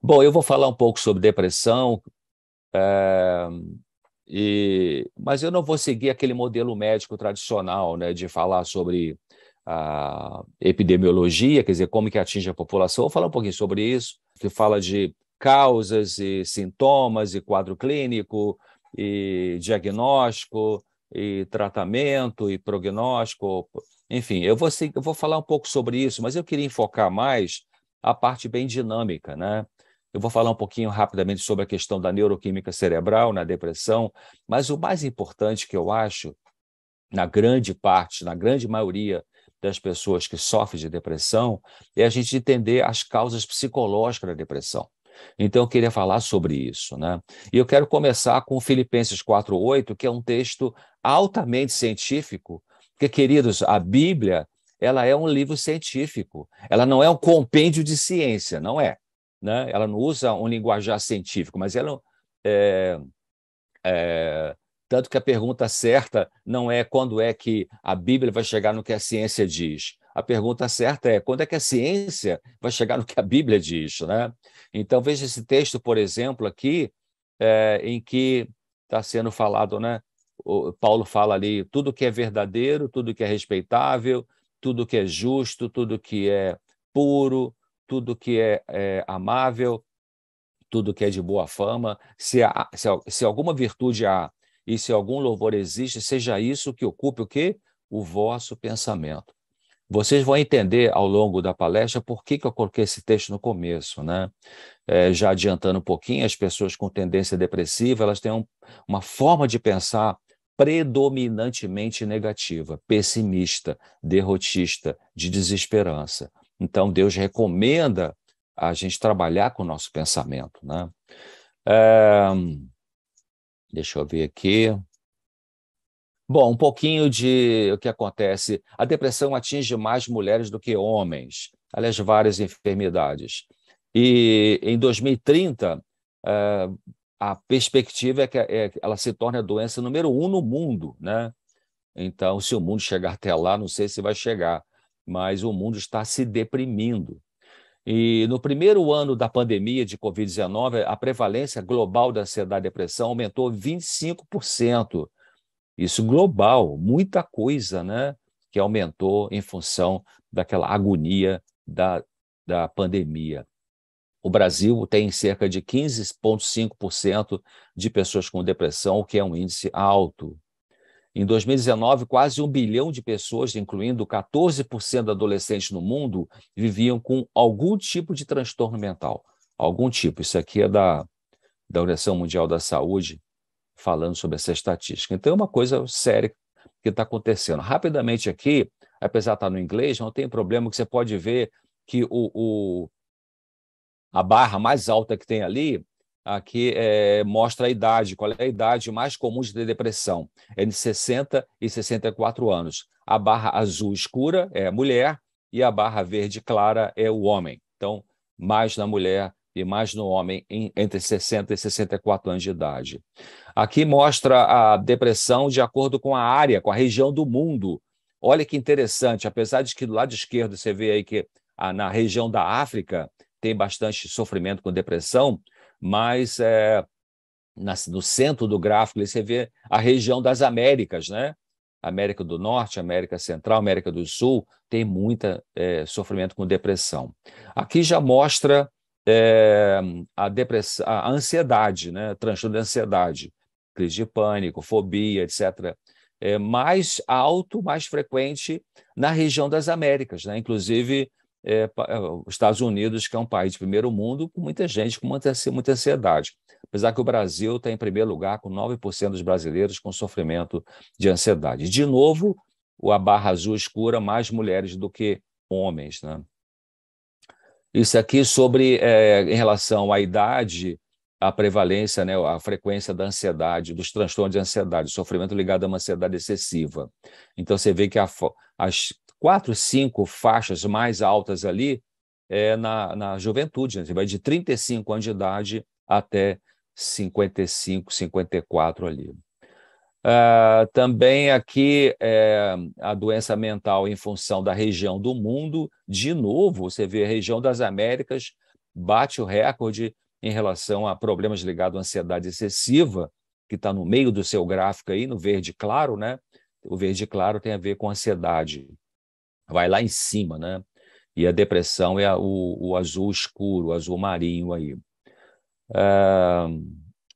Bom, eu vou falar um pouco sobre depressão, é, e, mas eu não vou seguir aquele modelo médico tradicional, né, de falar sobre a epidemiologia, quer dizer, como que atinge a população. Vou falar um pouquinho sobre isso, que fala de causas e sintomas e quadro clínico e diagnóstico e tratamento e prognóstico, enfim, eu vou, eu vou falar um pouco sobre isso, mas eu queria enfocar mais a parte bem dinâmica, né? Eu vou falar um pouquinho rapidamente sobre a questão da neuroquímica cerebral na depressão, mas o mais importante que eu acho, na grande parte, na grande maioria das pessoas que sofrem de depressão, é a gente entender as causas psicológicas da depressão. Então, eu queria falar sobre isso. Né? E eu quero começar com Filipenses 4,8, que é um texto altamente científico, porque, queridos, a Bíblia ela é um livro científico, ela não é um compêndio de ciência, não é né? ela não usa um linguajar científico, mas ela. É, é, tanto que a pergunta certa não é quando é que a Bíblia vai chegar no que a ciência diz. A pergunta certa é quando é que a ciência vai chegar no que a Bíblia diz. Né? Então, veja esse texto, por exemplo, aqui, é, em que está sendo falado, né? O Paulo fala ali: tudo que é verdadeiro, tudo que é respeitável, tudo que é justo, tudo que é puro, tudo que é, é amável, tudo que é de boa fama. Se, há, se, se alguma virtude há e se algum louvor existe, seja isso que ocupe o quê? O vosso pensamento. Vocês vão entender ao longo da palestra por que, que eu coloquei esse texto no começo, né? É, já adiantando um pouquinho, as pessoas com tendência depressiva, elas têm um, uma forma de pensar predominantemente negativa, pessimista, derrotista, de desesperança. Então, Deus recomenda a gente trabalhar com o nosso pensamento. Né? É, deixa eu ver aqui. Bom, um pouquinho de o que acontece. A depressão atinge mais mulheres do que homens, aliás, várias enfermidades. E em 2030, é, a perspectiva é que é ela se torne a doença número um no mundo, né? Então, se o mundo chegar até lá, não sei se vai chegar, mas o mundo está se deprimindo. E no primeiro ano da pandemia de Covid-19, a prevalência global da ansiedade e depressão aumentou 25%. Isso global, muita coisa, né? Que aumentou em função daquela agonia da, da pandemia. O Brasil tem cerca de 15,5% de pessoas com depressão, o que é um índice alto. Em 2019, quase um bilhão de pessoas, incluindo 14% de adolescentes no mundo, viviam com algum tipo de transtorno mental. Algum tipo. Isso aqui é da, da Organização Mundial da Saúde, falando sobre essa estatística. Então, é uma coisa séria que está acontecendo. Rapidamente aqui, apesar de estar tá no inglês, não tem problema, que você pode ver que o, o a barra mais alta que tem ali aqui é, mostra a idade, qual é a idade mais comum de depressão. É de 60 e 64 anos. A barra azul escura é a mulher e a barra verde clara é o homem. Então, mais na mulher e mais no homem em, entre 60 e 64 anos de idade. Aqui mostra a depressão de acordo com a área, com a região do mundo. Olha que interessante, apesar de que do lado esquerdo você vê aí que a, ah, na região da África tem bastante sofrimento com depressão, mas é, na, no centro do gráfico você vê a região das Américas, né? América do Norte, América Central, América do Sul, tem muito é, eh, sofrimento com depressão. Aqui já mostra é, a, a ansiedade, né? transtorno de ansiedade, crise de pânico, fobia, etc. É mais alto, mais frequente na região das Américas, né? inclusive é, Estados Unidos, que é um país de primeiro mundo, com muita gente, com muita, muita ansiedade. Apesar que o Brasil está em primeiro lugar, com 9% dos brasileiros com sofrimento de ansiedade. De novo, a barra azul escura, mais mulheres do que homens. Né? Isso aqui sobre, é, em relação à idade, a prevalência, né, a frequência da ansiedade, dos transtornos de ansiedade, sofrimento ligado a uma ansiedade excessiva. Então, você vê que a, as quatro, cinco faixas mais altas ali é, na, na juventude. Né? Você vai de 35 anos de idade até 55, 54 ali. Uh, também aqui é, a doença mental em função da região do mundo. De novo, você vê a região das Américas bate o recorde em relação a problemas ligados à ansiedade excessiva, que está no meio do seu gráfico aí, no verde claro, né? O verde claro tem a ver com ansiedade vai lá em cima, né? E a depressão é o, o, azul escuro, o azul marinho aí. Uh,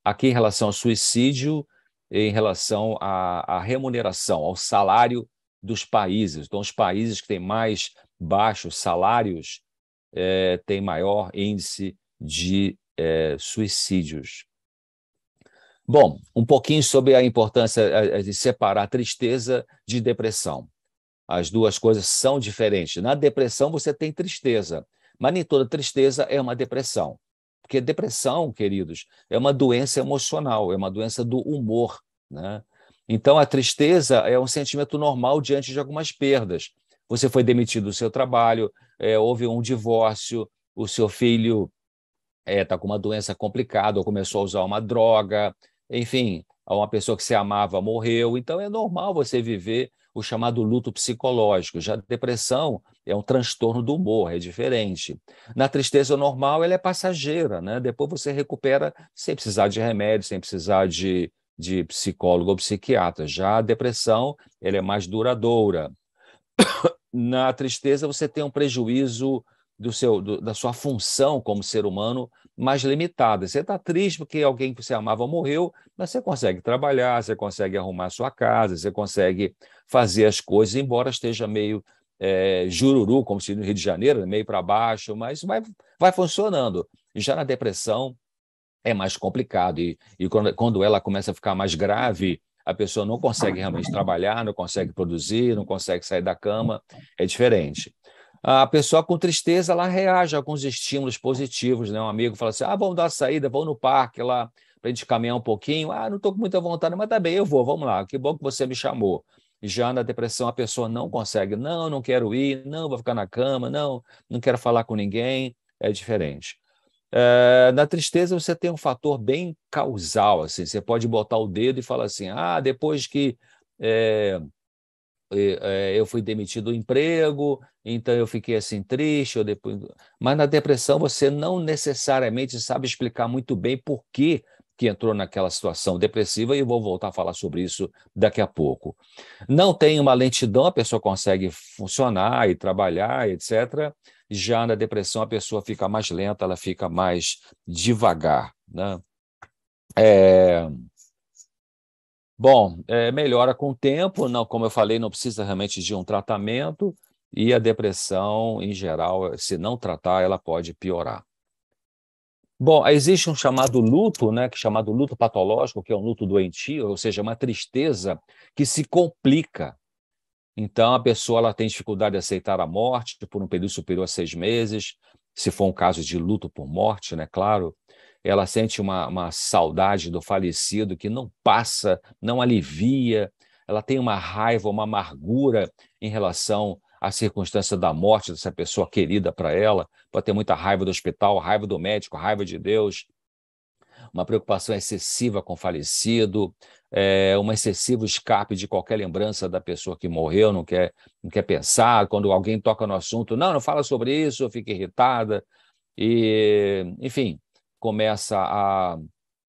aqui em relação ao suicídio, em relação à, à remuneração, ao salário dos países. Então, os países que têm mais baixos salários é, têm maior índice de é, suicídios. Bom, um pouquinho sobre a importância é, é, de separar tristeza de depressão. As duas coisas são diferentes. Na depressão, você tem tristeza, mas nem toda tristeza é uma depressão. Porque depressão, queridos, é uma doença emocional, é uma doença do humor. Né? Então, a tristeza é um sentimento normal diante de algumas perdas. Você foi demitido do seu trabalho, é, houve um divórcio, o seu filho está é, tá com uma doença complicada, ou começou a usar uma droga, enfim, uma pessoa que você amava morreu. Então, é normal você viver o chamado luto psicológico. Já a depressão é um transtorno do humor, é diferente. Na tristeza normal, ela é passageira, né? Depois você recupera sem precisar de remédio, sem precisar de, de psicólogo ou psiquiatra. Já a depressão, ela é mais duradoura. Na tristeza, você tem um prejuízo do seu, do, da sua função como ser humano mais limitada. Você está triste porque alguém que você amava morreu, mas você consegue trabalhar, você consegue arrumar a sua casa, você consegue fazer as coisas, embora esteja meio é, jururu, como se no Rio de Janeiro, né, meio para baixo, mas vai, vai funcionando. Já na depressão é mais complicado, e, e quando, quando ela começa a ficar mais grave, a pessoa não consegue realmente trabalhar, não consegue produzir, não consegue sair da cama, é diferente a pessoa com tristeza ela reage a alguns estímulos positivos, né? Um amigo fala assim: ah, vamos dar saída, vamos no parque lá para a gente caminhar um pouquinho. Ah, não estou com muita vontade, mas tá bem, eu vou, vamos lá. Que bom que você me chamou. Já na depressão a pessoa não consegue, não, não quero ir, não, vou ficar na cama, não, não quero falar com ninguém. É diferente. É, na tristeza você tem um fator bem causal, assim. Você pode botar o dedo e falar assim: ah, depois que é, eh, eu fui demitido do emprego, então eu fiquei assim triste. Eu depois... Mas na depressão você não necessariamente sabe explicar muito bem por que, que entrou naquela situação depressiva, e eu vou voltar a falar sobre isso daqui a pouco. Não tem uma lentidão, a pessoa consegue funcionar e trabalhar, etc. Já na depressão a pessoa fica mais lenta, ela fica mais devagar. Né? É... Bom, é, melhora com o tempo, não, como eu falei, não precisa realmente de um tratamento, e a depressão, em geral, se não tratar, ela pode piorar. Bom, existe um chamado luto, né, que é chamado luto patológico, que é um luto doentio, ou seja, uma tristeza que se complica. Então, a pessoa ela tem dificuldade de aceitar a morte por um período superior a seis meses, se for um caso de luto por morte, né, claro ela sente uma, uma saudade do falecido que não passa, não alivia, ela tem uma raiva, uma amargura em relação à circunstância da morte dessa pessoa querida para ela, pode ter muita raiva do hospital, raiva do médico, raiva de Deus, uma preocupação excessiva com o falecido, é, um excessivo escape de qualquer lembrança da pessoa que morreu, não quer, não quer pensar, quando alguém toca no assunto, não, não fala sobre isso, eu fico irritada, e, enfim, começa a,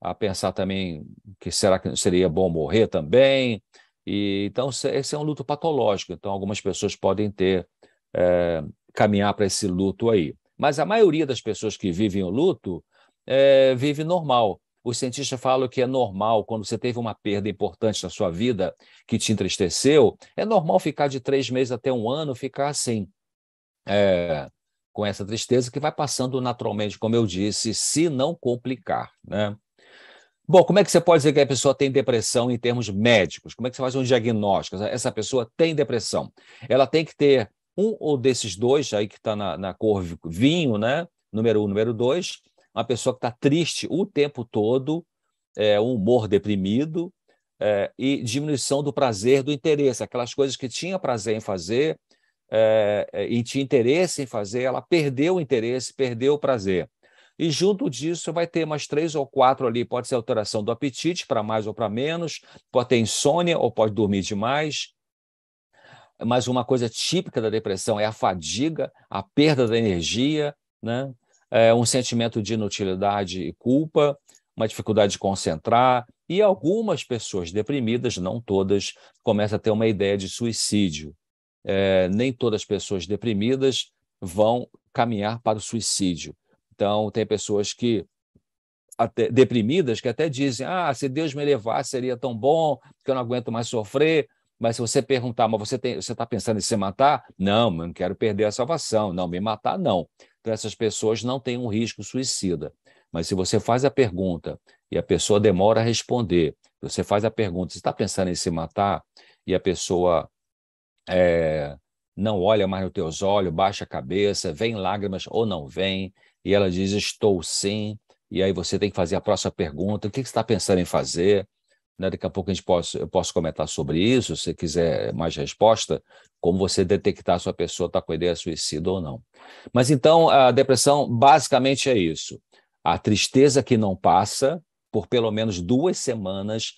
a pensar também que será que seria bom morrer também. E, então, esse é um luto patológico. Então, algumas pessoas podem ter, é, caminhar para esse luto aí. Mas a maioria das pessoas que vivem o luto é, vive normal. Os cientistas falam que é normal, quando você teve uma perda importante na sua vida que te entristeceu, é normal ficar de três meses até um ano, ficar assim. É, com essa tristeza que vai passando naturalmente, como eu disse, se não complicar, né? Bom, como é que você pode dizer que a pessoa tem depressão em termos médicos? Como é que você faz um diagnóstico? Essa pessoa tem depressão. Ela tem que ter um ou desses dois aí que está na, na cor vinho, né? Número um, número dois. Uma pessoa que está triste o tempo todo, é, um humor deprimido é, e diminuição do prazer, do interesse. Aquelas coisas que tinha prazer em fazer, é, e tinha interesse em fazer, ela perdeu o interesse, perdeu o prazer. E junto disso vai ter mais três ou quatro ali, pode ser alteração do apetite para mais ou para menos, pode ter insônia ou pode dormir demais. Mas uma coisa típica da depressão é a fadiga, a perda da energia, né? É um sentimento de inutilidade e culpa, uma dificuldade de concentrar, e algumas pessoas deprimidas, não todas, começam a ter uma ideia de suicídio é, nem todas as pessoas deprimidas vão caminhar para o suicídio. Então, tem pessoas que até, deprimidas que até dizem: ah, se Deus me levar seria tão bom, que eu não aguento mais sofrer. Mas se você perguntar, mas você está pensando em se matar? Não, não quero perder a salvação. Não, me matar, não. Então, essas pessoas não têm um risco suicida. Mas se você faz a pergunta e a pessoa demora a responder, você faz a pergunta, você está pensando em se matar? E a pessoa é, não olha mais nos teus olhos, baixa a cabeça, vem lágrimas ou não vem, e ela diz: Estou sim. E aí você tem que fazer a próxima pergunta: o que você está pensando em fazer? Né? Daqui a pouco a gente posso, eu posso comentar sobre isso, se quiser mais resposta, como você detectar se a pessoa está com ideia suicida ou não. Mas então, a depressão basicamente é isso: a tristeza que não passa por pelo menos duas semanas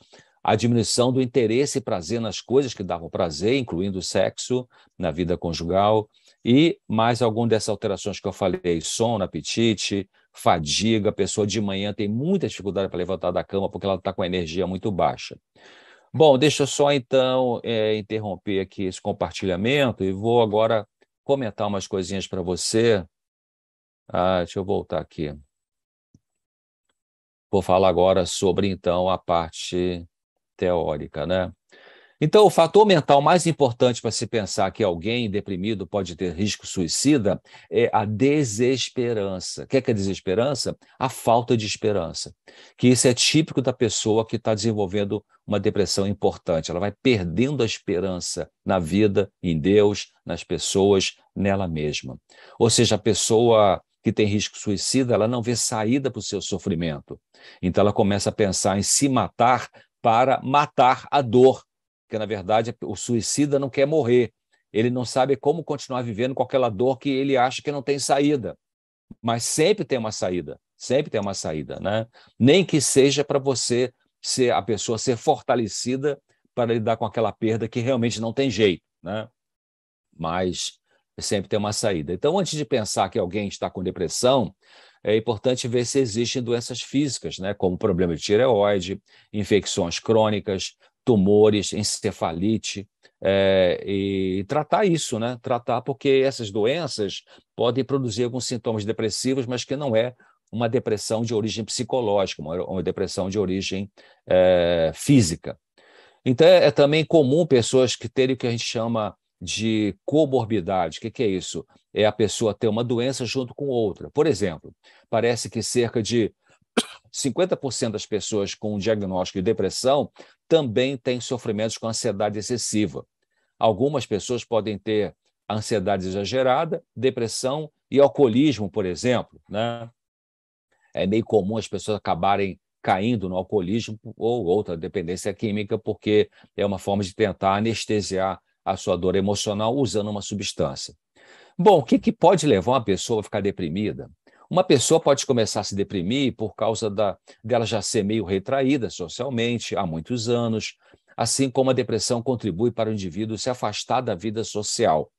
a diminuição do interesse e prazer nas coisas que davam prazer, incluindo o sexo, na vida conjugal, e mais alguma dessas alterações que eu falei: sono, apetite, fadiga. A pessoa de manhã tem muita dificuldade para levantar da cama porque ela está com a energia muito baixa. Bom, deixa eu só então é, interromper aqui esse compartilhamento e vou agora comentar umas coisinhas para você. Ah, deixa eu voltar aqui. Vou falar agora sobre então a parte teórica, né? Então, o fator mental mais importante para se pensar que alguém deprimido pode ter risco suicida é a desesperança. O que é, que é desesperança? A falta de esperança. Que isso é típico da pessoa que está desenvolvendo uma depressão importante. Ela vai perdendo a esperança na vida, em Deus, nas pessoas, nela mesma. Ou seja, a pessoa que tem risco suicida, ela não vê saída para o seu sofrimento. Então ela começa a pensar em se matar para matar a dor, que na verdade o suicida não quer morrer, ele não sabe como continuar vivendo com aquela dor que ele acha que não tem saída, mas sempre tem uma saída, sempre tem uma saída, né? Nem que seja para você ser a pessoa ser fortalecida para lidar com aquela perda que realmente não tem jeito, né? Mas sempre tem uma saída. Então, antes de pensar que alguém está com depressão, é importante ver se existem doenças físicas, né, como problema de tireoide, infecções crônicas, tumores, encefalite, é, e tratar isso, né? Tratar, porque essas doenças podem produzir alguns sintomas depressivos, mas que não é uma depressão de origem psicológica, uma, uma depressão de origem é, física. Então, é, é também comum pessoas que terem o que a gente chama de comorbidade. O que, que é isso? É a pessoa ter uma doença junto com outra. Por exemplo, parece que cerca de 50% das pessoas com diagnóstico de depressão também têm sofrimentos com ansiedade excessiva. Algumas pessoas podem ter ansiedade exagerada, depressão e alcoolismo, por exemplo. Né? É meio comum as pessoas acabarem caindo no alcoolismo ou outra dependência química, porque é uma forma de tentar anestesiar a sua dor emocional usando uma substância. Bom, o que, que pode levar uma pessoa a ficar deprimida? Uma pessoa pode começar a se deprimir por causa da, dela já ser meio retraída socialmente há muitos anos, assim como a depressão contribui para o indivíduo se afastar da vida social.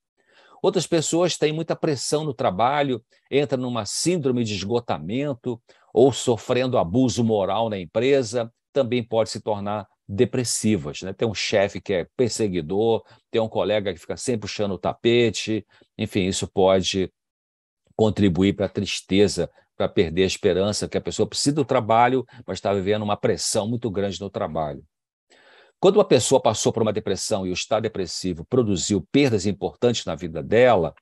Outras pessoas têm muita pressão no trabalho, entram numa síndrome de esgotamento ou sofrendo abuso moral na empresa, também pode se tornar depressivas. Né? Tem um chefe que é perseguidor, tem um colega que fica sempre puxando o tapete, enfim, isso pode contribuir para a tristeza, para perder a esperança, que a pessoa precisa do trabalho, mas está vivendo uma pressão muito grande no trabalho. Quando uma pessoa passou por uma depressão e o estado depressivo produziu perdas importantes na vida dela,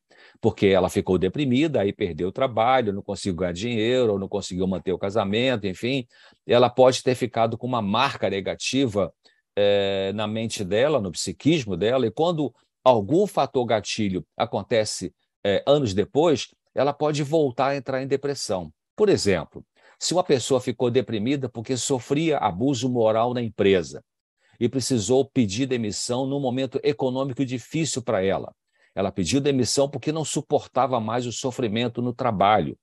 porque ela ficou deprimida, aí perdeu o trabalho, não conseguiu ganhar dinheiro, não conseguiu manter o casamento, enfim. Ela pode ter ficado com uma marca negativa é, na mente dela, no psiquismo dela, e quando algum fator gatilho acontece é, anos depois, ela pode voltar a entrar em depressão. Por exemplo, se uma pessoa ficou deprimida porque sofria abuso moral na empresa e precisou pedir demissão num momento econômico difícil para ela ela pediu demissão porque não suportava mais o sofrimento no trabalho.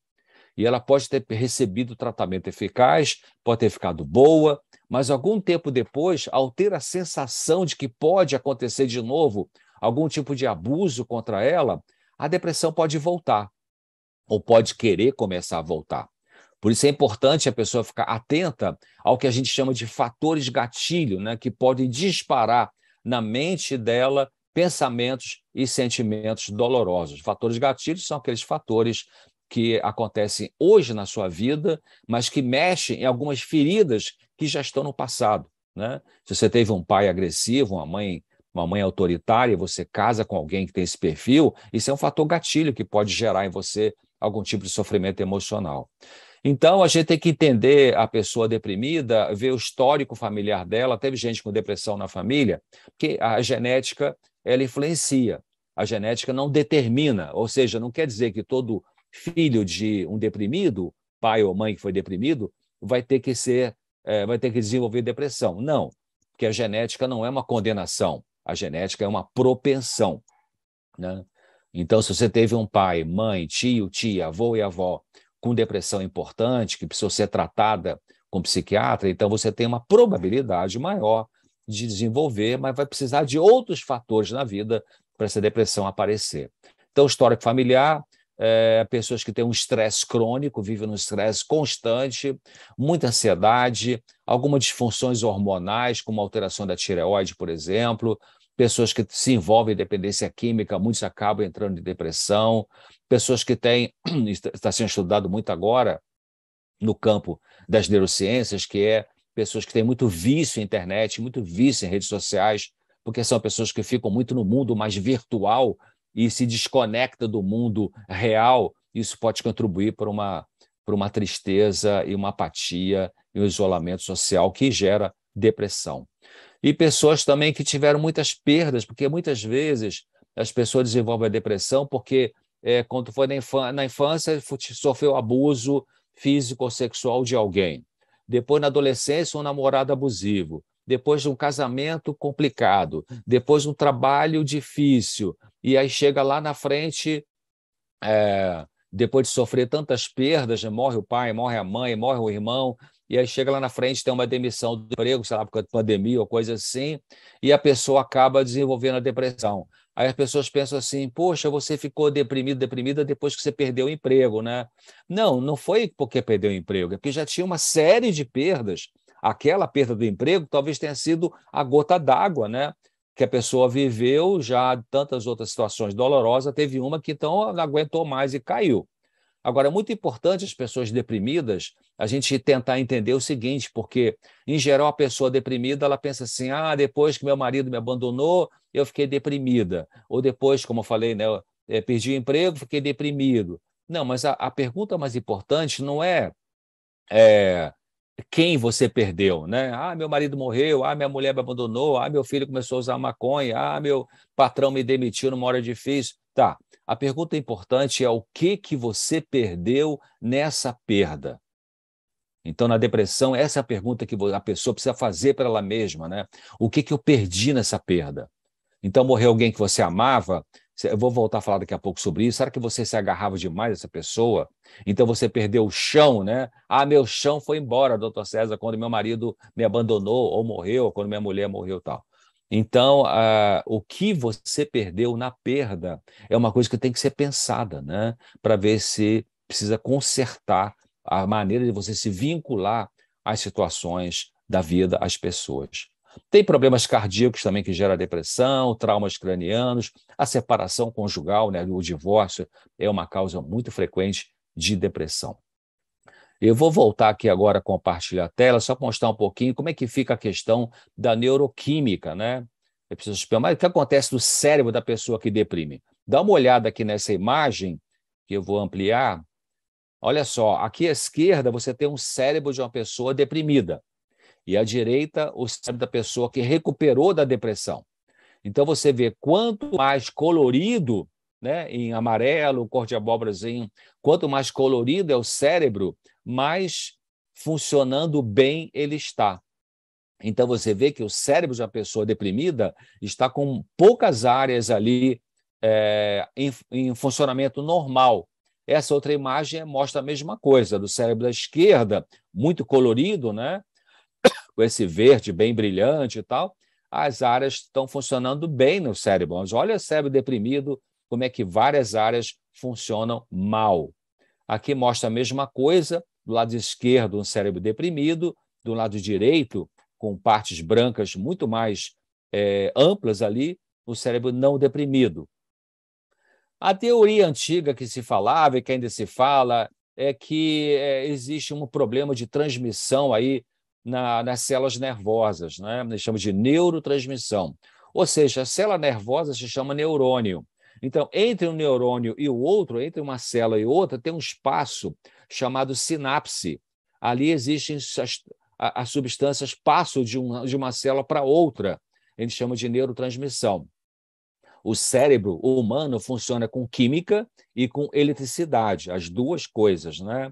E ela pode ter recebido tratamento eficaz, pode ter ficado boa, mas algum tempo depois, ao ter a sensação de que pode acontecer de novo algum tipo de abuso contra ela, a depressão pode voltar ou pode querer começar a voltar. Por isso é importante a pessoa ficar atenta ao que a gente chama de fatores gatilho, né, que podem disparar na mente dela pensamentos e sentimentos dolorosos. Fatores gatilhos são aqueles fatores que acontecem hoje na sua vida, mas que mexem em algumas feridas que já estão no passado. Né? Se você teve um pai agressivo, uma mãe uma mãe autoritária, você casa com alguém que tem esse perfil, isso é um fator gatilho que pode gerar em você algum tipo de sofrimento emocional. Então, a gente tem que entender a pessoa deprimida, ver o histórico familiar dela. Teve gente com depressão na família, porque a genética ela influencia. A genética não determina, ou seja, não quer dizer que todo filho de um deprimido, pai ou mãe que foi deprimido, vai ter que ser, é, vai ter que desenvolver depressão. Não, porque a genética não é uma condenação, a genética é uma propensão. Né? Então, se você teve um pai, mãe, tio, tia, avô e avó com depressão importante, que precisou ser tratada com psiquiatra, então você tem uma probabilidade maior de desenvolver, mas vai precisar de outros fatores na vida para essa depressão aparecer. Então, histórico familiar, é, pessoas que têm um estresse crônico, vivem num estresse constante, muita ansiedade, algumas disfunções hormonais, como alteração da tireoide, por exemplo, pessoas que se envolvem em dependência química, muitos acabam entrando em depressão, pessoas que têm, está sendo estudado muito agora no campo das neurociências, que é pessoas que têm muito vício em internet, muito vício em redes sociais, porque são pessoas que ficam muito no mundo mais virtual e se desconecta do mundo real. Isso pode contribuir para uma, para uma tristeza e uma apatia e um isolamento social que gera depressão. E pessoas também que tiveram muitas perdas, porque muitas vezes as pessoas desenvolvem a depressão porque, é, quando foi na, infância, na infância sofreu abuso físico ou sexual de alguém depois na adolescência um namorado abusivo, depois de um casamento complicado, depois de um trabalho difícil, e aí chega lá na frente, é, depois de sofrer tantas perdas, né, morre o pai, morre a mãe, morre o irmão, e aí chega lá na frente, tem uma demissão do emprego, sei lá, por causa de pandemia ou coisa assim, e a pessoa acaba desenvolvendo a depressão. Aí as pessoas pensam assim: poxa, você ficou deprimido, deprimida depois que você perdeu o emprego, né? Não, não foi porque perdeu o emprego, é porque já tinha uma série de perdas. Aquela perda do emprego talvez tenha sido a gota d'água, né? Que a pessoa viveu já tantas outras situações dolorosas, teve uma que então não aguentou mais e caiu. Agora, é muito importante as pessoas deprimidas a gente tentar entender o seguinte, porque, em geral, a pessoa deprimida ela pensa assim: ah, depois que meu marido me abandonou, eu fiquei deprimida. Ou depois, como eu falei, né, eu, é, perdi o emprego, fiquei deprimido. Não, mas a, a pergunta mais importante não é, é, quem você perdeu, né? Ah, meu marido morreu, ah, minha mulher me abandonou, ah, meu filho começou a usar maconha, ah, meu patrão me demitiu numa hora difícil. Tá, a pergunta importante é o que, que você perdeu nessa perda? Então, na depressão, essa é a pergunta que a pessoa precisa fazer para ela mesma, né? O que, que eu perdi nessa perda? Então, morreu alguém que você amava, eu vou voltar a falar daqui a pouco sobre isso. Será que você se agarrava demais essa pessoa? Então você perdeu o chão, né? Ah, meu chão foi embora, doutor César, quando meu marido me abandonou ou morreu, quando minha mulher morreu tal. Então, ah, o que você perdeu na perda é uma coisa que tem que ser pensada, né? Para ver se precisa consertar a maneira de você se vincular às situações da vida, às pessoas. Tem problemas cardíacos também que gera depressão, traumas cranianos, a separação conjugal, né, o divórcio é uma causa muito frequente de depressão. Eu vou voltar aqui agora a compartilhar a tela, só mostrar um pouquinho como é que fica a questão da neuroquímica, né? Eu preciso explicar, mas o que acontece no cérebro da pessoa que deprime? Dá uma olhada aqui nessa imagem, que eu vou ampliar. Olha só, aqui à esquerda você tem um cérebro de uma pessoa deprimida e à direita o cérebro da pessoa que recuperou da depressão. Então você vê quanto mais colorido, né, em amarelo, cor de abóborazinho, quanto mais colorido é o cérebro, mais funcionando bem ele está. Então você vê que o cérebro de uma pessoa deprimida está com poucas áreas ali é, em, em funcionamento normal. Essa outra imagem mostra a mesma coisa, do cérebro da esquerda, muito colorido, né? com esse verde bem brilhante e tal, as áreas estão funcionando bem no cérebro. Mas olha o cérebro deprimido, como é que várias áreas funcionam mal. Aqui mostra a mesma coisa, do lado esquerdo um cérebro deprimido, do lado direito, com partes brancas muito mais é, amplas ali, o cérebro não deprimido. A teoria antiga que se falava e que ainda se fala é que é, existe um problema de transmissão aí na, nas células nervosas, né? nós chamamos de neurotransmissão. Ou seja, a célula nervosa se chama neurônio. Então, entre um neurônio e o outro, entre uma célula e outra, tem um espaço chamado sinapse. Ali existem as, as substâncias passam de uma, de uma célula para outra. A gente chama de neurotransmissão. O cérebro humano funciona com química e com eletricidade, as duas coisas, né?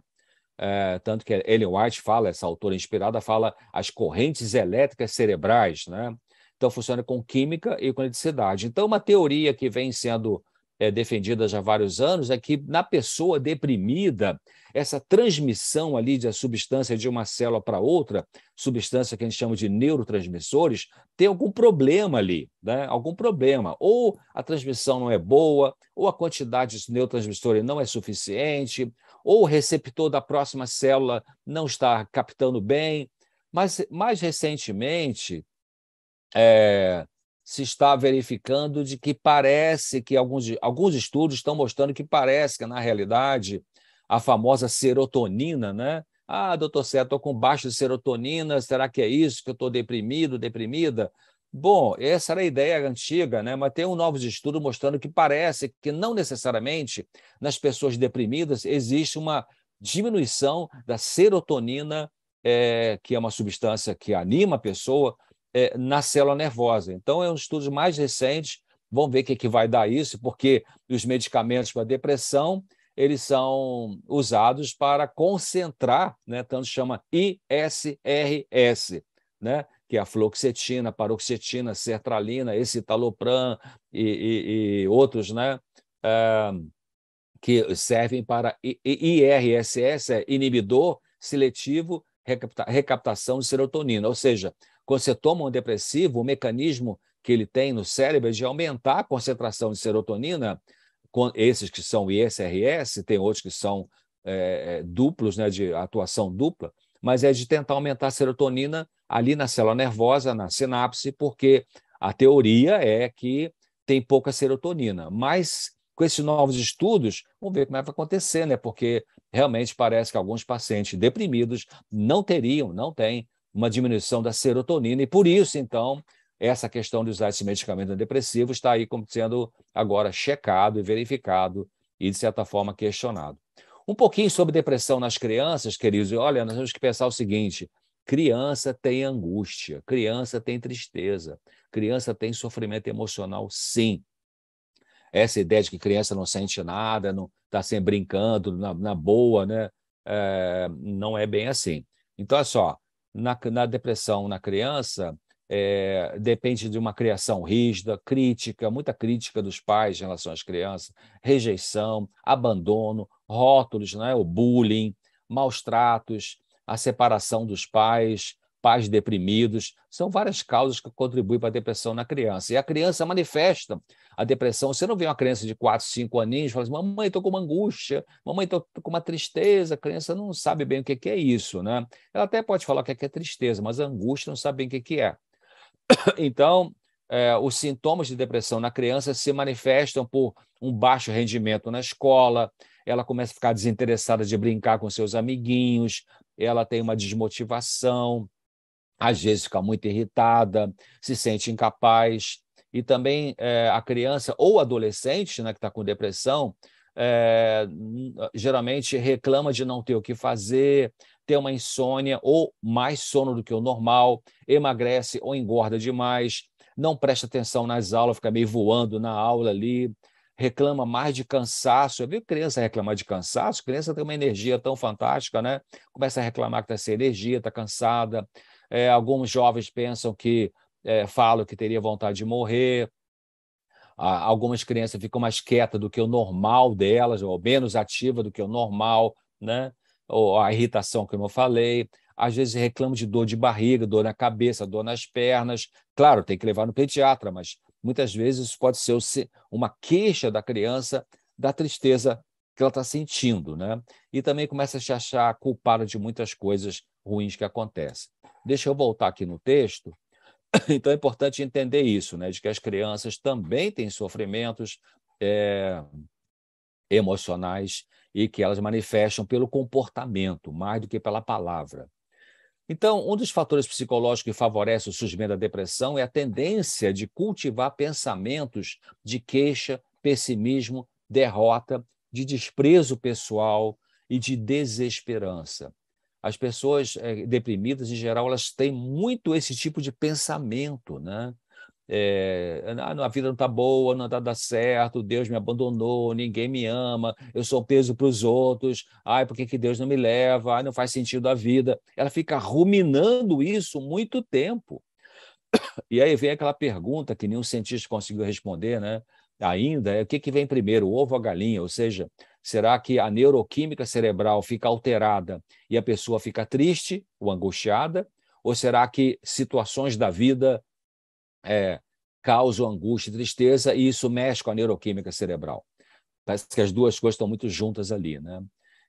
É, tanto que Ellen White fala, essa autora inspirada, fala as correntes elétricas cerebrais, né? Então, funciona com química e com eletricidade. Então, uma teoria que vem sendo é, defendida já há vários anos é que na pessoa deprimida, essa transmissão ali de substância de uma célula para outra, substância que a gente chama de neurotransmissores, tem algum problema ali, né? algum problema. Ou a transmissão não é boa, ou a quantidade de neurotransmissores não é suficiente, ou o receptor da próxima célula não está captando bem. Mas, mais recentemente, é, se está verificando de que parece que alguns, alguns estudos estão mostrando que parece que, na realidade, a famosa serotonina, né? Ah, doutor Cé, estou com baixo de serotonina, será que é isso que eu estou deprimido, deprimida? Bom, essa era a ideia antiga, né? mas tem um novo estudo mostrando que parece que não necessariamente nas pessoas deprimidas existe uma diminuição da serotonina, é, que é uma substância que anima a pessoa, é, na célula nervosa. Então, é um estudo mais recente, vamos ver o que, é que vai dar isso, porque os medicamentos para depressão eles são usados para concentrar, né? tanto chama ISRS, né? que é a fluoxetina, paroxetina, sertralina, escitalopram e, e, e outros, né? É, que servem para IRSS, é inibidor seletivo recapta, recaptação de serotonina. Ou seja, quando você toma um depressivo, o mecanismo que ele tem no cérebro é de aumentar a concentração de serotonina, com esses que são ISRS, tem outros que são é, é, duplos, né, de atuação dupla, mas é de tentar aumentar a serotonina ali na célula nervosa, na sinapse, porque a teoria é que tem pouca serotonina. Mas com esses novos estudos, vamos ver como é que vai acontecer, né? Porque realmente parece que alguns pacientes deprimidos não teriam, não têm uma diminuição da serotonina, e por isso, então, essa questão de usar esse medicamento antidepressivo está aí como sendo agora checado e verificado e, de certa forma, questionado. Um pouquinho sobre depressão nas crianças, queridos. Olha, nós temos que pensar o seguinte: Criança tem angústia, criança tem tristeza, criança tem sofrimento emocional, sim. Essa ideia de que criança não sente nada, não está sempre brincando, na, na boa, né? É, não é bem assim. Então, é só, na, na depressão na criança, é, depende de uma criação rígida, crítica, muita crítica dos pais em relação às crianças, rejeição, abandono, rótulos, né? o bullying, maus tratos, a separação dos pais, pais deprimidos, são várias causas que contribuem para a depressão na criança. E a criança manifesta a depressão. Você não vê uma criança de 4, 5 aninhos e fala assim, mamãe, estou com uma angústia, mamãe, estou com uma tristeza. A criança não sabe bem o que é isso, né? Ela até pode falar o que é, é tristeza, mas a angústia não sabe bem o que é. Então, é, os sintomas de depressão na criança se manifestam por um baixo rendimento na escola, ela começa a ficar desinteressada de brincar com seus amiguinhos, ela tem uma desmotivação, às vezes fica muito irritada, se sente incapaz. E também é, a criança ou adolescente né, que está com depressão, é, geralmente reclama de não ter o que fazer, ter uma insônia ou mais sono do que o normal, emagrece ou engorda demais, não presta atenção nas aulas, fica meio voando na aula ali, reclama mais de cansaço. Eu vi criança reclamar de cansaço, criança tem uma energia tão fantástica, né? Começa a reclamar que está sem energia, está cansada. É, alguns jovens pensam que é, falam que teria vontade de morrer. algumas crianças ficam mais quietas do que o normal delas, ou menos ativa do que o normal, né? Ou a irritação, como eu falei às vezes reclamam de dor de barriga, dor na cabeça, dor nas pernas. Claro, tem que levar no pediatra, mas muitas vezes pode ser uma queixa da criança da tristeza que ela está sentindo, né? E também começa a se achar culpada de muitas coisas ruins que acontecem. Deixa eu voltar aqui no texto. Então é importante entender isso, né? De que as crianças também têm sofrimentos é, emocionais e que elas manifestam pelo comportamento mais do que pela palavra. Então, um dos fatores psicológicos que favorece o surgimento da depressão é a tendência de cultivar pensamentos de queixa, pessimismo, derrota, de desprezo pessoal e de desesperança. As pessoas eh, deprimidas, em geral, elas têm muito esse tipo de pensamento, né? é, ah, a vida não está boa, não está dando certo, Deus me abandonou, ninguém me ama, eu sou peso para os outros, ai, por que, que Deus não me leva? Ai, não faz sentido a vida. Ela fica ruminando isso muito tempo. E aí vem aquela pergunta que nenhum cientista conseguiu responder, né? Ainda é o que, que vem primeiro, o ovo ou a galinha? Ou seja, será que a neuroquímica cerebral fica alterada e a pessoa fica triste ou angustiada? Ou será que situações da vida é, causam angústia e tristeza, e isso mexe com a neuroquímica cerebral. Parece que as duas coisas estão muito juntas ali, né?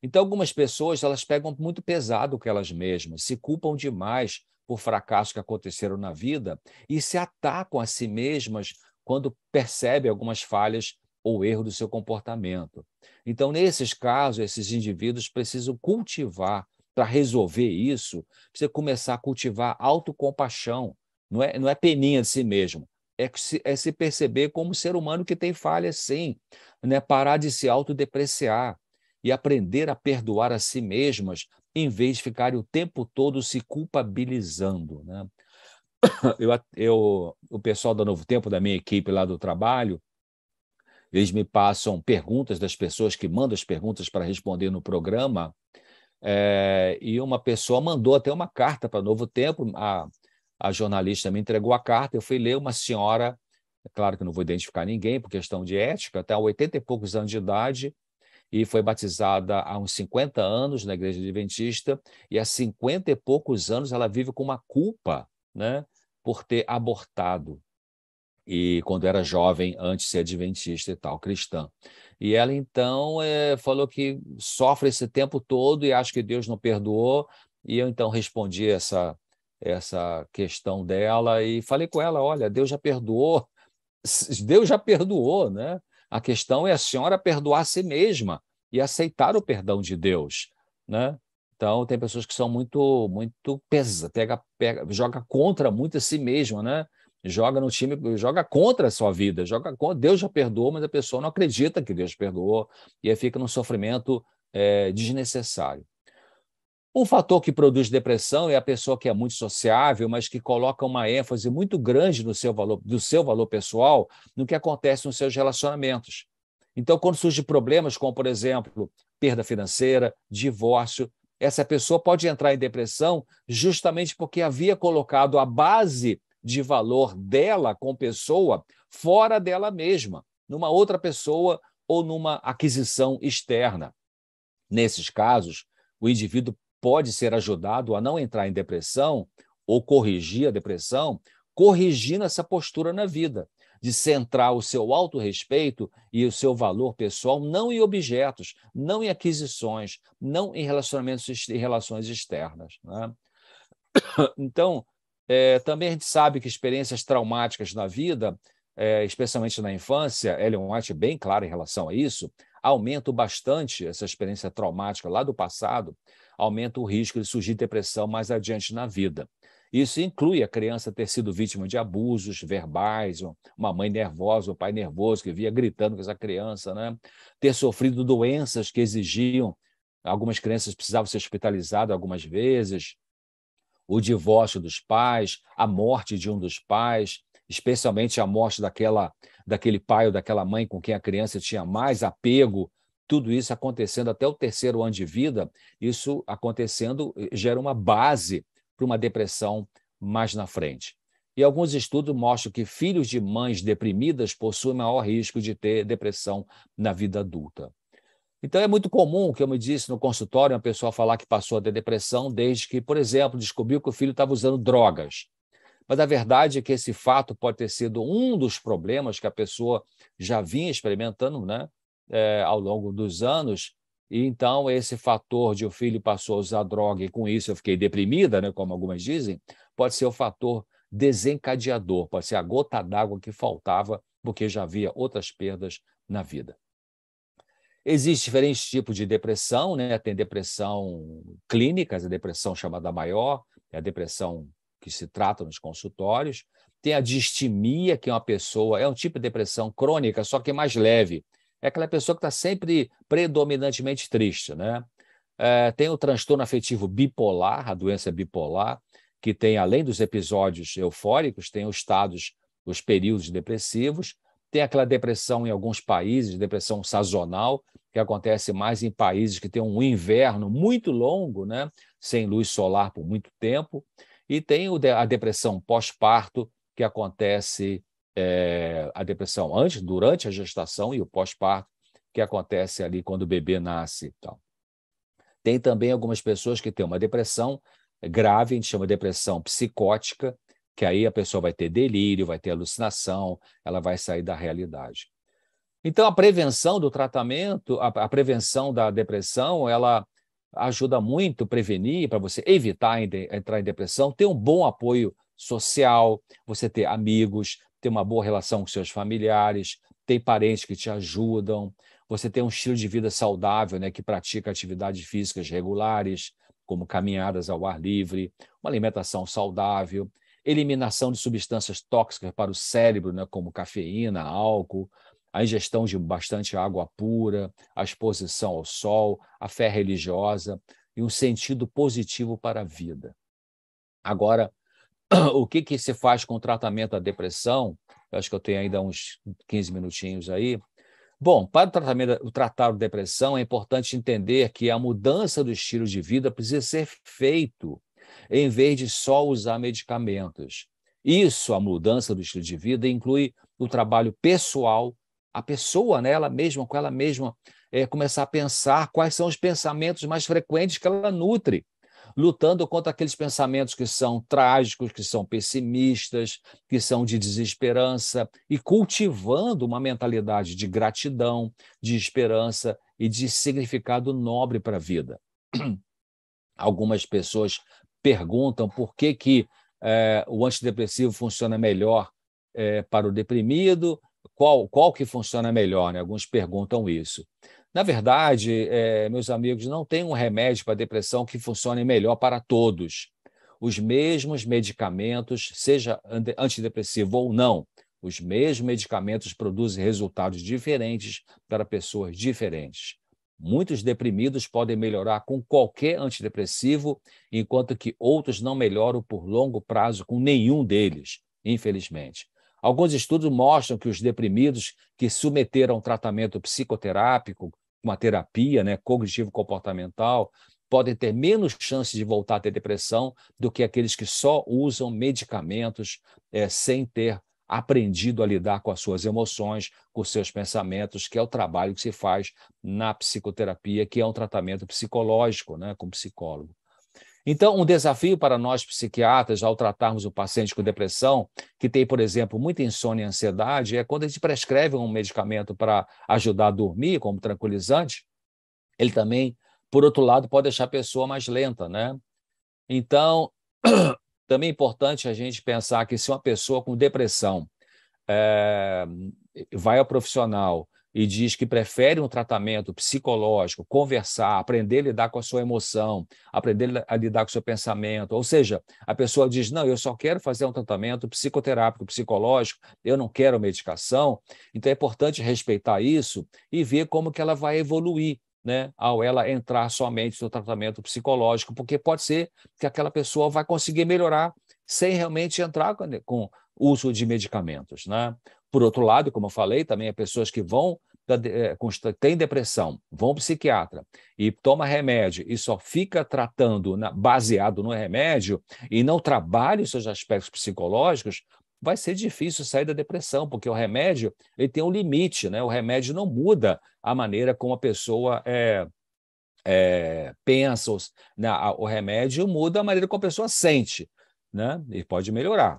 Então, algumas pessoas elas pegam muito pesado com elas mesmas, se culpam demais por fracassos que aconteceram na vida e se atacam a si mesmas quando percebem algumas falhas ou erro do seu comportamento. Então, nesses casos, esses indivíduos precisam cultivar, para resolver isso, precisa começar a cultivar autocompaixão, não é, não é peninha de si mesmo, é se, é se perceber como ser humano que tem falhas, sim, né? parar de se autodepreciar e aprender a perdoar a si mesmas, em vez de ficar o tempo todo se culpabilizando. Né? Eu, eu, o pessoal da Novo Tempo, da minha equipe lá do trabalho, eles me passam perguntas das pessoas que mandam as perguntas para responder no programa. É, e uma pessoa mandou até uma carta para Novo Tempo, a, a jornalista me entregou a carta, eu fui ler uma senhora, é claro que não vou identificar ninguém por questão de ética, até 80 e poucos anos de idade, e foi batizada há uns 50 anos na igreja adventista, e há 50 e poucos anos ela vive com uma culpa, né, por ter abortado. E quando era jovem, antes de ser adventista e tal, cristã. E ela então é, falou que sofre esse tempo todo e acha que Deus não perdoou. E eu então respondi essa essa questão dela e falei com ela, olha, Deus já perdoou, Deus já perdoou, né? A questão é a senhora perdoar a si mesma e aceitar o perdão de Deus, né? Então tem pessoas que são muito muito pesa, pega, pega, joga contra muito a si mesma, né? Joga no time, joga contra a sua vida, joga contra. Deus já perdoou, mas a pessoa não acredita que Deus perdoou e aí fica num sofrimento é, desnecessário. Um fator que produz depressão é a pessoa que é muito sociável, mas que coloca uma ênfase muito grande no seu valor, do seu valor pessoal no que acontece nos seus relacionamentos. Então, quando surgem problemas como, por exemplo, perda financeira, divórcio, essa pessoa pode entrar em depressão justamente porque havia colocado a base de valor dela com pessoa fora dela mesma, numa outra pessoa ou numa aquisição externa. Nesses casos, o indivíduo pode ser ajudado a não entrar em depressão ou corrigir a depressão, corrigindo essa postura na vida, de centrar o seu autorrespeito e o seu valor pessoal não em objetos, não em aquisições, não em relacionamentos e relações externas. Né? Então, é, também a gente sabe que experiências traumáticas na vida, é, especialmente na infância, Ellen White é bem clara em relação a isso, aumenta bastante essa experiência traumática lá do passado, aumenta o risco de surgir depressão mais adiante na vida. Isso inclui a criança ter sido vítima de abusos verbais, uma mãe nervosa, um pai nervoso que via gritando com essa criança, né? ter sofrido doenças que exigiam, algumas crianças precisavam ser hospitalizadas algumas vezes, o divórcio dos pais, a morte de um dos pais, especialmente a morte daquela, daquele pai ou daquela mãe com quem a criança tinha mais apego tudo isso acontecendo até o terceiro ano de vida, isso acontecendo eh, gera uma base para uma depressão mais na frente. E alguns estudos mostram que filhos de mães deprimidas possuem maior risco de ter depressão na vida adulta. Então, é muito comum, que eu me disse no consultório, uma pessoa falar que passou a ter depressão desde que, por exemplo, descobriu que o filho estava usando drogas. Mas a verdade é que esse fato pode ter sido um dos problemas que a pessoa já vinha experimentando, né? é, ao longo dos anos. E então, esse fator de o filho passou a usar droga e com isso eu fiquei deprimida, né, como algumas dizem, pode ser o fator desencadeador, pode ser a gota d'água que faltava, porque já havia outras perdas na vida. Existem diferentes tipos de depressão, né? Tem depressão clínica, a depressão chamada maior, é a depressão que se trata nos consultórios. Tem a distimia, que é uma pessoa, é um tipo de depressão crônica, só que é mais leve é aquela pessoa que está sempre predominantemente triste, né? É, tem o transtorno afetivo bipolar, a doença bipolar, que tem, além dos episódios eufóricos, tem os estados, os períodos depressivos, tem aquela depressão em alguns países, depressão sazonal, que acontece mais em países que têm um inverno muito longo, né? sem luz solar por muito tempo, e tem a depressão pós-parto, que acontece é, a depressão antes, durante a gestação e o pós-parto, que acontece ali quando o bebê nasce e tal. Tem também algumas pessoas que têm uma depressão grave, a gente chama de depressão psicótica, que aí a pessoa vai ter delírio, vai ter alucinação, ela vai sair da realidade. Então, a prevenção do tratamento, a, a prevenção da depressão, ela ajuda muito prevenir, para você evitar entrar em depressão, ter um bom apoio social, você ter amigos, ter uma boa relação com seus familiares, ter parentes que te ajudam, você ter um estilo de vida saudável, né, que pratica atividades físicas regulares, como caminhadas ao ar livre, uma alimentação saudável, eliminação de substâncias tóxicas para o cérebro, né, como cafeína, álcool, a ingestão de bastante água pura, a exposição ao sol, a fé religiosa e um sentido positivo para a vida. Agora, o que, que se faz com o tratamento da depressão, eu acho que eu tenho ainda uns 15 minutinhos aí. Bom, para o tratamento, o tratar a depressão, é importante entender que a mudança do estilo de vida precisa ser feito, em vez de só usar medicamentos. Isso, a mudança do estilo de vida, inclui o trabalho pessoal, a pessoa, né, ela mesma, com ela mesma, é, começar a pensar quais são os pensamentos mais frequentes que ela nutre lutando contra aqueles pensamentos que são trágicos, que são pessimistas, que são de desesperança, e cultivando uma mentalidade de gratidão, de esperança e de significado nobre para a vida. Algumas pessoas perguntam por que, que é, o antidepressivo funciona melhor é, para o deprimido, qual, qual que funciona melhor, né? alguns perguntam isso. Na verdade, é, meus amigos, não tem um remédio para depressão que funcione melhor para todos. Os mesmos medicamentos, seja antidepressivo ou não, os mesmos medicamentos produzem resultados diferentes para pessoas diferentes. Muitos deprimidos podem melhorar com qualquer antidepressivo, enquanto que outros não melhoram por longo prazo com nenhum deles, infelizmente. Alguns estudos mostram que os deprimidos que submeteram a um tratamento psicoterápico, uma terapia né, cognitivo-comportamental, podem ter menos chances de voltar a ter depressão do que aqueles que só usam medicamentos é, sem ter aprendido a lidar com as suas emoções, com seus pensamentos, que é o trabalho que se faz na psicoterapia, que é um tratamento psicológico, né, com psicólogo. Então, um desafio para nós psiquiatras ao tratarmos o paciente com depressão, que tem, por exemplo, muita insônia e ansiedade, é quando a gente prescreve um medicamento para ajudar a dormir, como tranquilizante, ele também, por outro lado, pode deixar a pessoa mais lenta, né? Então, também é importante a gente pensar que se uma pessoa com depressão é, vai ao profissional e diz que prefere um tratamento psicológico, conversar, aprender a lidar com a sua emoção, aprender a lidar com o seu pensamento. Ou seja, a pessoa diz: Não, eu só quero fazer um tratamento psicoterápico, psicológico, eu não quero medicação. Então é importante respeitar isso e ver como que ela vai evoluir. Né, ao ela entrar somente no tratamento psicológico, porque pode ser que aquela pessoa vai conseguir melhorar sem realmente entrar com, com uso de medicamentos. Né? Por outro lado, como eu falei, também há pessoas que vão tem eh, depressão, vão psiquiatra e toma remédio e só fica tratando na, baseado no remédio e não trabalha os seus aspectos psicológicos, vai ser difícil sair da depressão, porque o remédio ele tem um limite, né? O remédio não muda a maneira como a pessoa é, é, pensa, né? o remédio muda a maneira como a pessoa sente, né? E pode melhorar.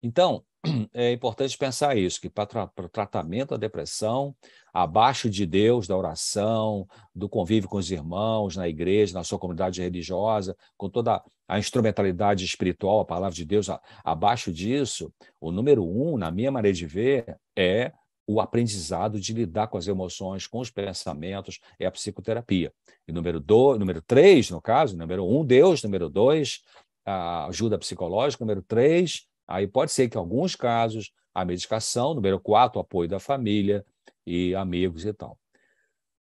Então, é importante pensar isso, que para o tratamento da depressão, abaixo de Deus, da oração, do convívio com os irmãos, na igreja, na sua comunidade religiosa, com toda a instrumentalidade espiritual, a palavra de Deus, abaixo disso, o número um, na minha maneira de ver, é o aprendizado de lidar com as emoções, com os pensamentos, é a psicoterapia. E número, dois número três, no caso, número um, Deus, número dois, a ajuda psicológica, número três, Aí pode ser que em alguns casos a medicação, número quatro, o apoio da família e amigos e tal.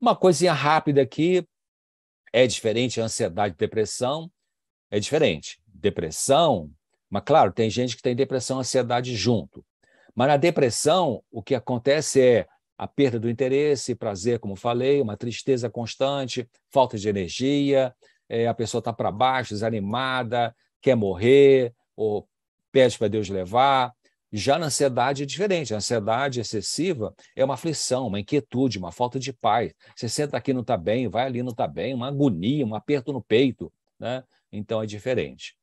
Uma coisinha rápida aqui, é diferente a ansiedade e depressão? É diferente. Depressão, mas claro, tem gente que tem depressão e ansiedade junto. Mas na depressão, o que acontece é a perda do interesse, prazer, como falei, uma tristeza constante, falta de energia, é, a pessoa está para baixo, desanimada, quer morrer, ou pede para Deus levar. Já na ansiedade é diferente. A ansiedade excessiva é uma aflição, uma inquietude, uma falta de paz. Você senta aqui, não está bem, vai ali, não está bem, uma agonia, um aperto no peito. Né? Então é diferente.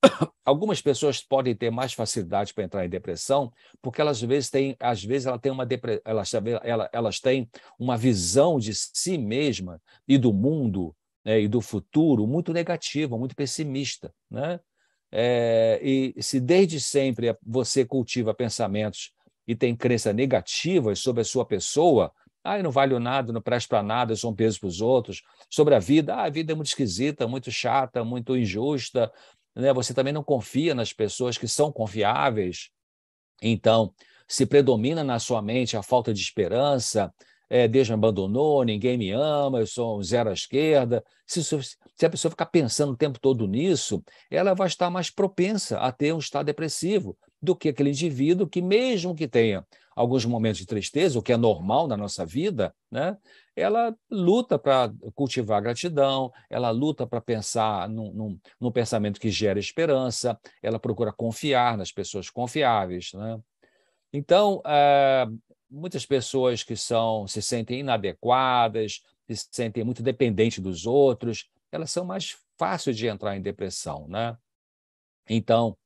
Algumas pessoas podem ter mais facilidade para entrar em depressão, porque elas às vezes têm, às vezes ela tem uma elas, elas, elas têm uma visão de si mesma e do mundo né? e do futuro muito negativa, muito pessimista. Né? É, e se desde sempre você cultiva pensamentos e tem crenças negativas sobre a sua pessoa, ah, eu não valho nada, não presto para nada, eu sou um peso para os outros. Sobre a vida, ah, a vida é muito esquisita, muito chata, muito injusta. Né? Você também não confia nas pessoas que são confiáveis. Então, se predomina na sua mente a falta de esperança, é, me abandonou, ninguém me ama, eu sou um zero à esquerda. Se, se, a pessoa ficar pensando o tempo todo nisso, ela vai estar mais propensa a ter um estado depressivo do que aquele indivíduo que, mesmo que tenha alguns momentos de tristeza, o que é normal na nossa vida, né? ela luta para cultivar gratidão, ela luta para pensar num, num, num, pensamento que gera esperança, ela procura confiar nas pessoas confiáveis. Né? Então, eh, muitas pessoas que são se sentem inadequadas, se sentem muito dependentes dos outros, elas são mais fáceis de entrar em depressão, né? Então,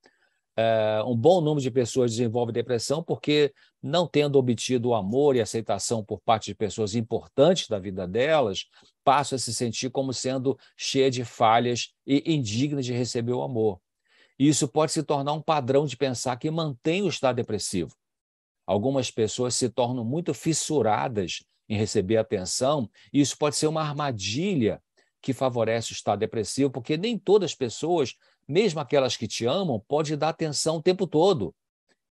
eh, um bom número de pessoas desenvolve depressão porque, não tendo obtido o amor e aceitação por parte de pessoas importantes da vida delas, passam a se sentir como sendo cheia de falhas e indignas de receber o amor. isso pode se tornar um padrão de pensar que mantém o estado depressivo. Algumas pessoas se tornam muito fissuradas em receber atenção, e isso pode ser uma armadilha que favorece o estado depressivo, porque nem todas as pessoas, mesmo aquelas que te amam, podem dar atenção o tempo todo.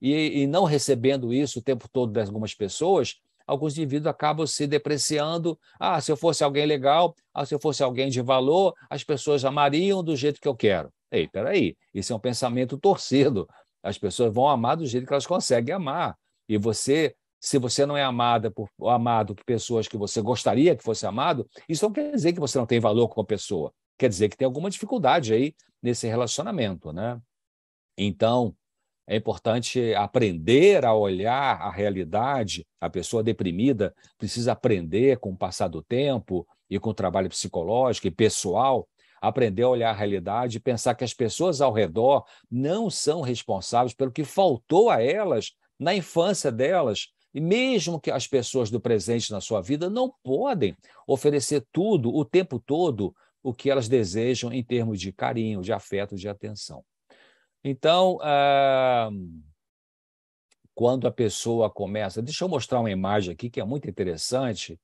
E, e não recebendo isso o tempo todo de algumas pessoas, alguns indivíduos acabam se depreciando. Ah, se eu fosse alguém legal, ah, se eu fosse alguém de valor, as pessoas amariam do jeito que eu quero. Ei, peraí, isso é um pensamento torcido. As pessoas vão amar do jeito que elas conseguem amar. E você, se você não é amada por, amado por pessoas que você gostaria que fosse amado, isso não quer dizer que você não tem valor com a pessoa. Quer dizer que tem alguma dificuldade aí nesse relacionamento, né? Então, é importante aprender a olhar a realidade. A pessoa deprimida precisa aprender com o passar do tempo e com o trabalho psicológico e pessoal, aprender a olhar a realidade e pensar que as pessoas ao redor não são responsáveis pelo que faltou a elas na infância delas, e mesmo que as pessoas do presente na sua vida não podem oferecer tudo, o tempo todo, o que elas desejam em termos de carinho, de afeto, de atenção. Então, ah, quando a pessoa começa. Deixa eu mostrar uma imagem aqui que é muito interessante,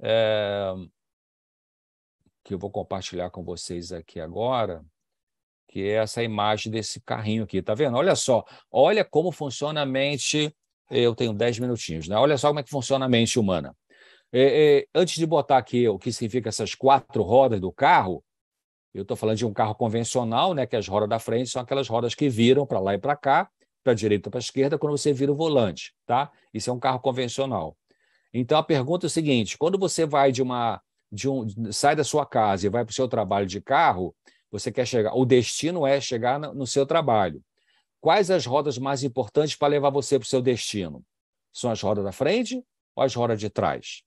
eh, que eu vou compartilhar com vocês aqui agora que é essa imagem desse carrinho aqui, tá vendo? Olha só, olha como funciona a mente. Eu tenho 10 minutinhos, né? Olha só como é que funciona a mente humana. É, é, antes de botar aqui o que significa essas quatro rodas do carro, eu estou falando de um carro convencional, né? Que as rodas da frente são aquelas rodas que viram para lá e para cá, para a direita ou para a esquerda, quando você vira o volante, tá? Isso é um carro convencional. Então a pergunta é o seguinte: quando você vai de uma de um, sai da sua casa e vai para o seu trabalho de carro, você quer chegar, o destino é chegar no seu trabalho. Quais as rodas mais importantes para levar você para o seu destino? São as rodas da frente ou as rodas de trás?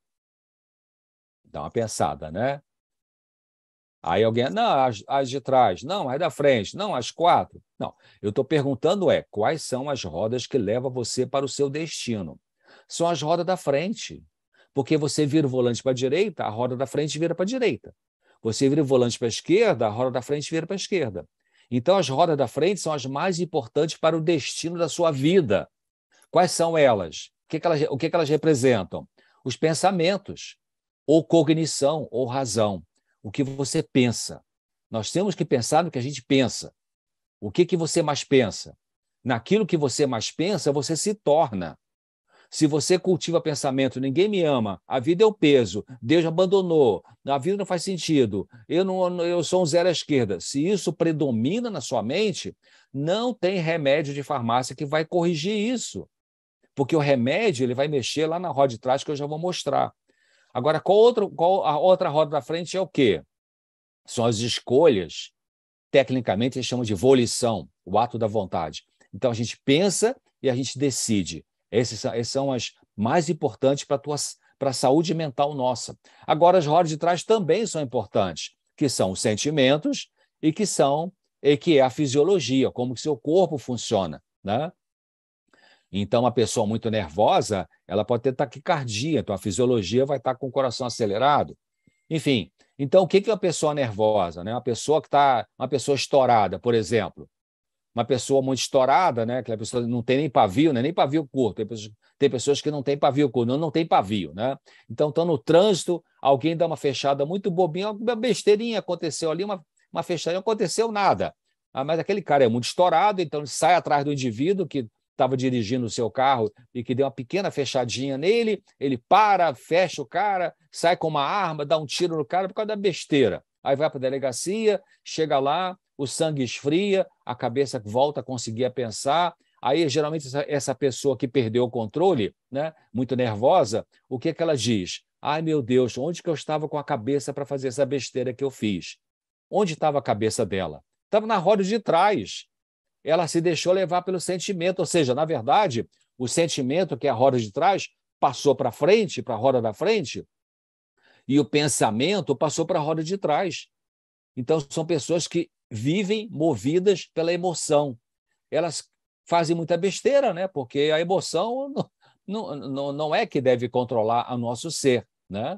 Dá uma pensada, né? Aí alguém, não, as, as de trás, não, as da frente, não, as quatro. Não, eu estou perguntando é quais são as rodas que levam você para o seu destino? São as rodas da frente, porque você vira o volante para a direita, a roda da frente vira para a direita. Você vira o volante para a esquerda, a roda da frente vira para a esquerda. Então, as rodas da frente são as mais importantes para o destino da sua vida. Quais são elas? O que, que elas, o que, que elas representam? Os pensamentos, ou cognição, ou razão. O que você pensa. Nós temos que pensar no que a gente pensa. O que, que você mais pensa? Naquilo que você mais pensa, você se torna. Se você cultiva pensamento, ninguém me ama, a vida é o peso, Deus abandonou, a vida não faz sentido, eu, não, eu sou um zero à esquerda. Se isso predomina na sua mente, não tem remédio de farmácia que vai corrigir isso. Porque o remédio ele vai mexer lá na roda de trás, que eu já vou mostrar. Agora, qual, outro, qual a outra roda da frente é o quê? São as escolhas. Tecnicamente, eles chamam de volição, o ato da vontade. Então, a gente pensa e a gente decide. Esses, esses são as mais importantes para a saúde mental nossa. Agora, as rodas de trás também são importantes, que são os sentimentos e que são e que é a fisiologia, como que seu corpo funciona, né? Então, uma pessoa muito nervosa, ela pode ter taquicardia, então a fisiologia vai estar tá com o coração acelerado. Enfim, então o que é uma pessoa nervosa? Né? Uma pessoa que está, uma pessoa estourada, por exemplo, uma pessoa muito estourada, né? a pessoa não tem nem pavio, né? nem pavio curto. Tem pessoas, tem pessoas que não têm pavio curto, não, não tem pavio, né? Então, estão no trânsito, alguém dá uma fechada muito bobinha, uma besteirinha aconteceu ali, uma, uma fechadinha, não aconteceu nada. Ah, mas aquele cara é muito estourado, então ele sai atrás do indivíduo que estava dirigindo o seu carro e que deu uma pequena fechadinha nele, ele para, fecha o cara, sai com uma arma, dá um tiro no cara por causa da besteira. Aí vai para a delegacia, chega lá, o sangue esfria, a cabeça volta a conseguir a pensar. Aí, geralmente, essa, pessoa que perdeu o controle, né, muito nervosa, o que, é que ela diz? Ai, meu Deus, onde que eu estava com a cabeça para fazer essa besteira que eu fiz? Onde estava a cabeça dela? Estava na roda de trás. Ela se deixou levar pelo sentimento, ou seja, na verdade, o sentimento que é a roda de trás passou para frente, para a roda da frente, e o pensamento passou para a roda de trás. Então, são pessoas que vivem movidas pela emoção. Elas fazem muita besteira, né? porque a emoção não, não, não é que deve controlar o nosso ser. Né?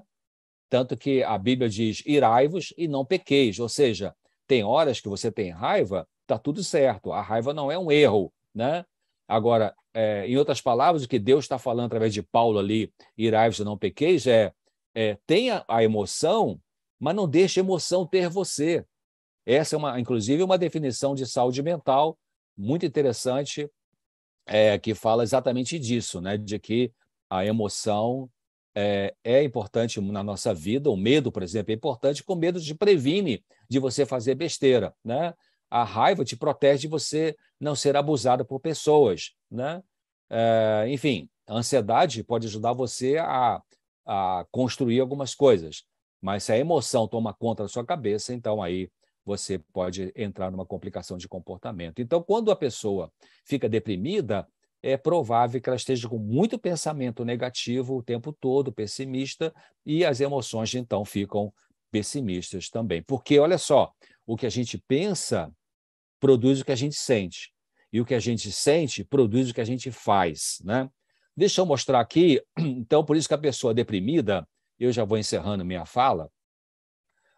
Tanto que a Bíblia diz: irai-vos e não pequeis. Ou seja, tem horas que você tem raiva, está tudo certo. A raiva não é um erro. Né? Agora, é, em outras palavras, o que Deus está falando através de Paulo ali, irai-vos e não pequeis, é, é tenha a emoção, mas não deixe a emoção ter você. Essa é, uma, inclusive, uma definição de saúde mental muito interessante, é, que fala exatamente disso, né? de que a emoção é, é, importante na nossa vida, o medo, por exemplo, é importante, com medo te previne de você fazer besteira. Né? A raiva te protege de você não ser abusado por pessoas. Né? É, enfim, a ansiedade pode ajudar você a, a construir algumas coisas, mas se a emoção toma conta da sua cabeça, então aí você pode entrar numa complicação de comportamento. Então, quando a pessoa fica deprimida, é provável que ela esteja com muito pensamento negativo o tempo todo, pessimista, e as emoções então ficam pessimistas também. Porque olha só, o que a gente pensa produz o que a gente sente, e o que a gente sente produz o que a gente faz, né? Deixa eu mostrar aqui, então, por isso que a pessoa deprimida, eu já vou encerrando minha fala,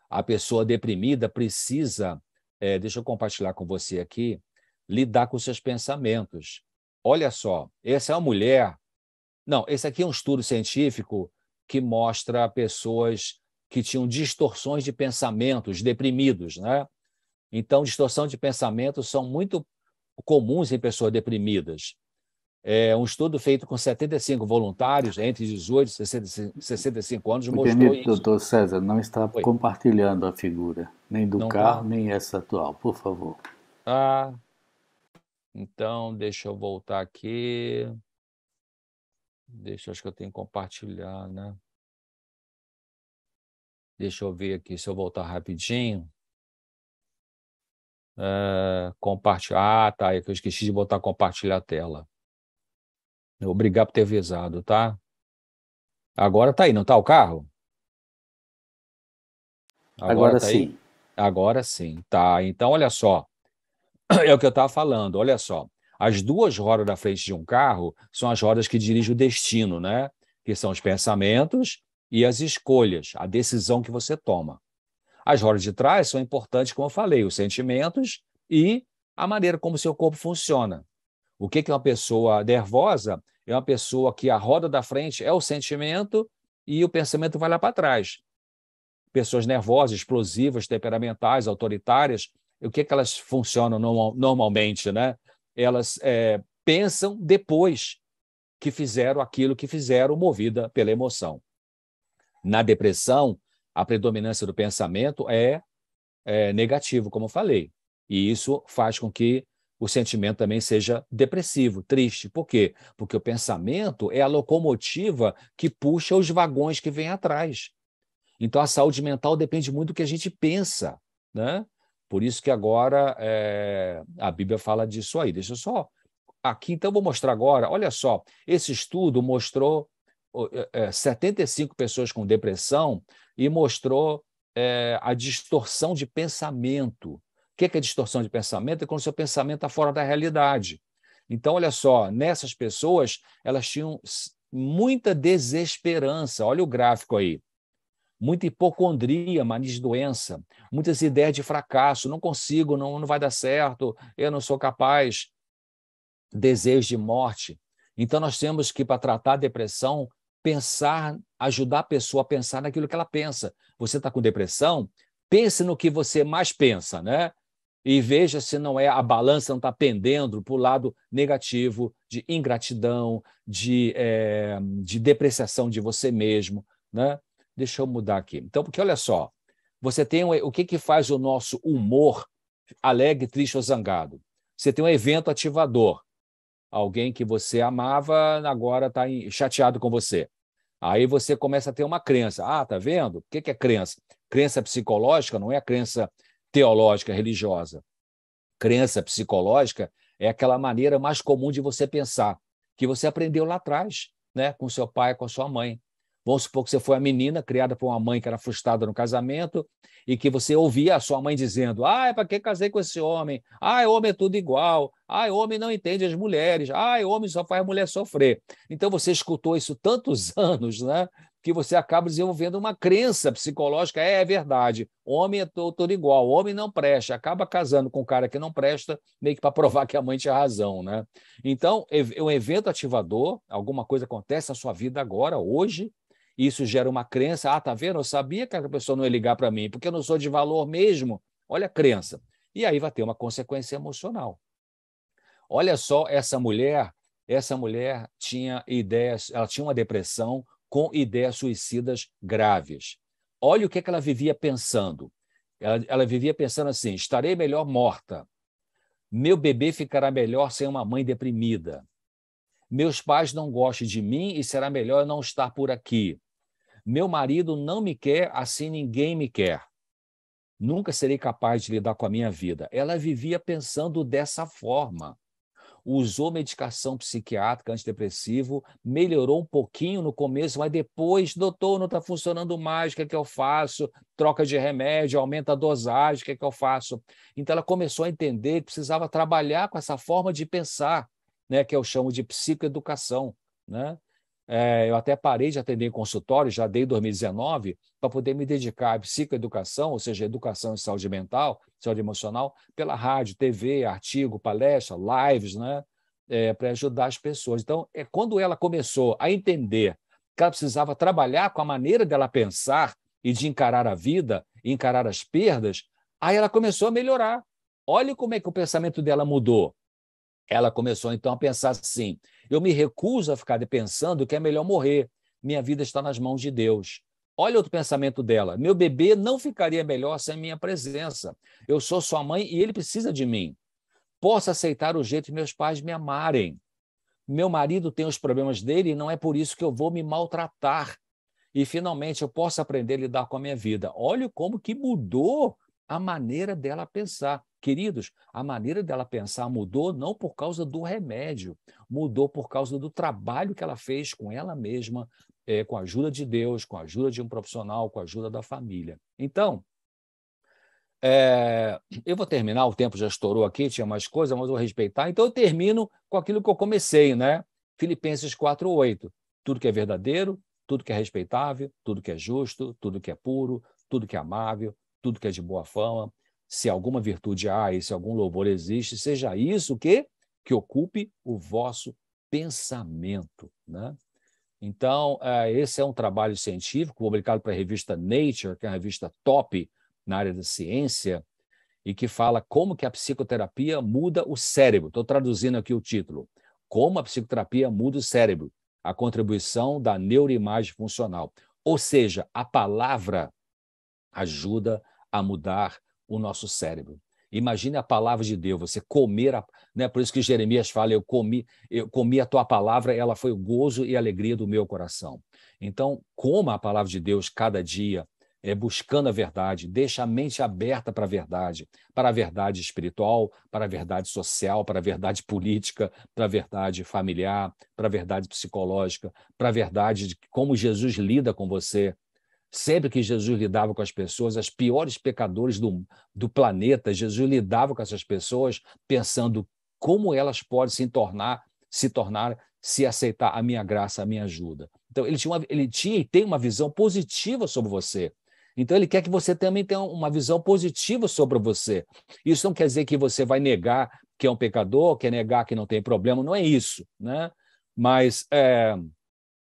a pessoa deprimida precisa, é, deixa eu compartilhar com você aqui, lidar com seus pensamentos. Olha só, essa é uma mulher. Não, esse aqui é um estudo científico que mostra pessoas que tinham distorções de pensamentos, deprimidos, né? Então, distorção de pensamentos são muito comuns em pessoas deprimidas. É, um estudo feito com 75 voluntários entre 18 e 65 anos mostrou Entendi, isso. Doutor César, não está Oi. compartilhando a figura, nem do não tá. carro, tá. nem essa atual, por favor. Ah, Então, deixa eu voltar aqui. Deixa, acho que eu tenho que compartilhar, né? Deixa eu ver aqui, se eu voltar rapidinho. É, compartilhar. Ah, tá, é que eu esqueci de botar compartilhar a tela. Obrigado por ter avisado, tá? Agora tá aí, não tá o carro? Agora, Agora tá sim. Aí? Agora sim, tá. Então, olha só. É o que eu estava falando, olha só. As duas rodas da frente de um carro são as rodas que dirigem o destino, né? Que são os pensamentos e as escolhas, a decisão que você toma. As rodas de trás são importantes, como eu falei, os sentimentos e a maneira como seu corpo funciona. O que, que uma pessoa nervosa é uma pessoa que a roda da frente é o sentimento e o pensamento vai lá para trás. Pessoas nervosas, explosivas, temperamentais, autoritárias, o que, é que elas funcionam normalmente? Né? Elas é, pensam depois que fizeram aquilo que fizeram, movida pela emoção. Na depressão, a predominância do pensamento é, é negativo, como falei, e isso faz com que o sentimento também seja depressivo, triste. Por quê? Porque o pensamento é a locomotiva que puxa os vagões que vem atrás. Então, a saúde mental depende muito do que a gente pensa. Né? Por isso que agora é, a Bíblia fala disso aí. Deixa eu só. Aqui, então, vou mostrar agora. Olha só, esse estudo mostrou é, 75 eh, eh, pessoas com depressão e mostrou é, a distorção de pensamento o que é distorção de pensamento? É quando o seu pensamento está fora da realidade. Então, olha só, nessas pessoas, elas tinham muita desesperança. Olha o gráfico aí. Muita hipocondria, mania de doença, muitas ideias de fracasso, não consigo, não, não vai dar certo, eu não sou capaz, desejo de morte. Então, nós temos que, para tratar a depressão, pensar, ajudar a pessoa a pensar naquilo que ela pensa. Você está com depressão? Pense no que você mais pensa, né? e veja se não é a balança não está pendendo para o lado negativo de ingratidão, de, é, de depreciação de você mesmo. Né? Deixa eu mudar aqui. Então, porque olha só, você tem um, o que, que faz o nosso humor alegre, triste ou zangado? Você tem um evento ativador. Alguém que você amava agora está chateado com você. Aí você começa a ter uma crença. Ah, tá vendo? O que, que é crença? Crença psicológica não é a crença teológica, religiosa, crença psicológica, é aquela maneira mais comum de você pensar, que você aprendeu lá atrás, né, com seu pai, com a sua mãe. Vamos supor que você foi a menina criada por uma mãe que era frustrada no casamento e que você ouvia a sua mãe dizendo: "Ah, para que casei com esse homem? Ah, homem é tudo igual. Ah, homem não entende as mulheres. Ah, homem só faz mulher sofrer". Então você escutou isso tantos anos, né? que você acaba desenvolvendo uma crença psicológica, é, é verdade, homem é todo, igual, homem não presta, acaba casando com um cara que não presta, meio que para provar que a mãe tinha razão, né? Então, é um evento ativador, alguma coisa acontece na sua vida agora, hoje, isso gera uma crença, ah, tá vendo, eu sabia que a pessoa não ia ligar para mim, porque eu não sou de valor mesmo, olha a crença. E aí vai ter uma consequência emocional. Olha só essa mulher, essa mulher tinha ideias, ela tinha uma depressão, com ideias suicidas graves. Olha o que, é que ela vivia pensando. Ela, ela vivia pensando assim: estarei melhor morta. Meu bebê ficará melhor sem uma mãe deprimida. Meus pais não gostam de mim e será melhor eu não estar por aqui. Meu marido não me quer, assim ninguém me quer. Nunca serei capaz de lidar com a minha vida. Ela vivia pensando dessa forma usou medicação psiquiátrica, antidepressivo, melhorou um pouquinho no começo, mas depois, doutor, não está funcionando mais, o que é que eu faço? Troca de remédio, aumenta a dosagem, o que é que eu faço? Então ela começou a entender que precisava trabalhar com essa forma de pensar, né, que eu chamo de psicoeducação, né? É, eu até parei de atender em consultório, já desde 2019, para poder me dedicar à psicoeducação, ou seja, educação em saúde mental, saúde emocional, pela rádio, TV, artigo, palestra, lives, né? É, para ajudar as pessoas. Então, é quando ela começou a entender que ela precisava trabalhar com a maneira dela pensar e de encarar a vida, encarar as perdas, aí ela começou a melhorar. Olha como é que o pensamento dela mudou. Ela começou então a pensar assim: eu me recuso a ficar pensando que é melhor morrer. Minha vida está nas mãos de Deus. Olha outro pensamento dela. Meu bebê não ficaria melhor sem minha presença. Eu sou sua mãe e ele precisa de mim. Posso aceitar o jeito que meus pais me amarem. Meu marido tem os problemas dele e não é por isso que eu vou me maltratar. E finalmente eu posso aprender a lidar com a minha vida. Olha como que mudou a maneira dela pensar. Queridos, a maneira dela pensar mudou não por causa do remédio, mudou por causa do trabalho que ela fez com ela mesma, é, com a ajuda de Deus, com a ajuda de um profissional, com a ajuda da família. Então, é, eu vou terminar, o tempo já estourou aqui, tinha mais coisa, mas vou respeitar. Então, eu termino com aquilo que eu comecei, né? Filipenses 4,8. Tudo que é verdadeiro, tudo que é respeitável, tudo que é justo, tudo que é puro, tudo que é amável, tudo que é de boa fama, se alguma virtude há e se algum louvor existe, seja isso que que ocupe o vosso pensamento, né? Então, é, esse é um trabalho científico publicado para a revista Nature, que é uma revista top na área da ciência, e que fala como que a psicoterapia muda o cérebro. Estou traduzindo aqui o título. Como a psicoterapia muda o cérebro. A contribuição da neuroimagem funcional. Ou seja, a palavra ajuda a mudar o nosso cérebro. Imagine a palavra de Deus, você comer, a, né? por isso que Jeremias fala: eu comi, eu comi a tua palavra, ela foi o gozo e alegria do meu coração. Então, coma a palavra de Deus cada dia, é, buscando a verdade, deixa a mente aberta para a verdade, para a verdade espiritual, para a verdade social, para a verdade política, para a verdade familiar, para a verdade psicológica, para a verdade de como Jesus lida com você, Sempre que Jesus lidava com as pessoas, as piores pecadores do, do planeta, Jesus lidava com essas pessoas pensando como elas podem se tornar, se tornar, se aceitar a minha graça, a minha ajuda. Então, ele tinha, uma, ele tinha e tem uma visão positiva sobre você. Então, ele quer que você também tenha uma visão positiva sobre você. Isso não quer dizer que você vai negar que é um pecador, quer negar que não tem problema, não é isso, né? Mas é,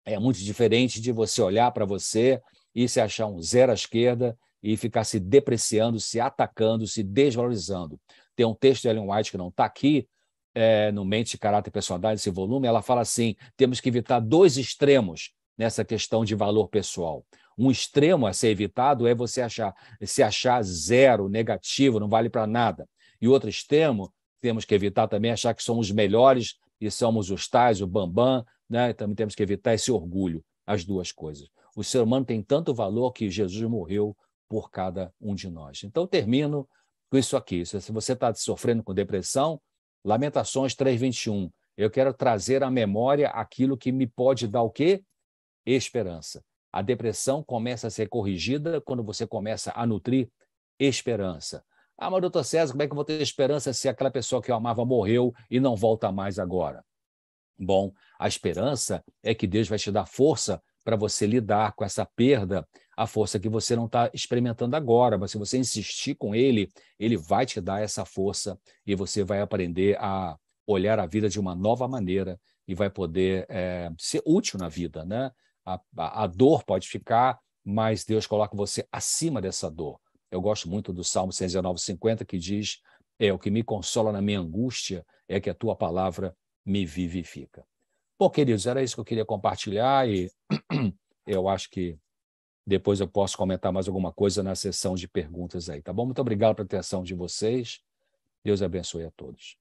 é muito diferente de você olhar para você e se achar um zero à esquerda e ficar se depreciando, se atacando, se desvalorizando. Tem um texto de Ellen White que não está aqui, é, no Mente, Caráter e Personalidade, esse volume, ela fala assim: temos que evitar dois extremos nessa questão de valor pessoal. Um extremo a ser evitado é você achar, se achar zero, negativo, não vale para nada. E outro extremo, temos que evitar também achar que somos melhores e somos os tais, o bambam, né? Também temos que evitar esse orgulho, as duas coisas. O ser humano tem tanto valor que Jesus morreu por cada um de nós. Então, termino com isso aqui. Se você está sofrendo com depressão, Lamentações 3,21. Eu quero trazer à memória aquilo que me pode dar o quê? Esperança. A depressão começa a ser corrigida quando você começa a nutrir esperança. Ah, mas doutor César, como é que eu vou ter esperança se aquela pessoa que eu amava morreu e não volta mais agora? Bom, a esperança é que Deus vai te dar força para você lidar com essa perda a força que você não está experimentando agora, mas se você insistir com ele, ele vai te dar essa força e você vai aprender a olhar a vida de uma nova maneira e vai poder é, ser útil na vida, né? A, a, a dor pode ficar, mas Deus coloca você acima dessa dor. Eu gosto muito do Salmo 119,50 que diz: É o que me consola na minha angústia é que a tua palavra me vivifica. Bom, queridos, era isso que eu queria compartilhar e eu acho que depois eu posso comentar mais alguma coisa na sessão de perguntas aí, tá bom? Muito obrigado pela atenção de vocês. Deus abençoe a todos.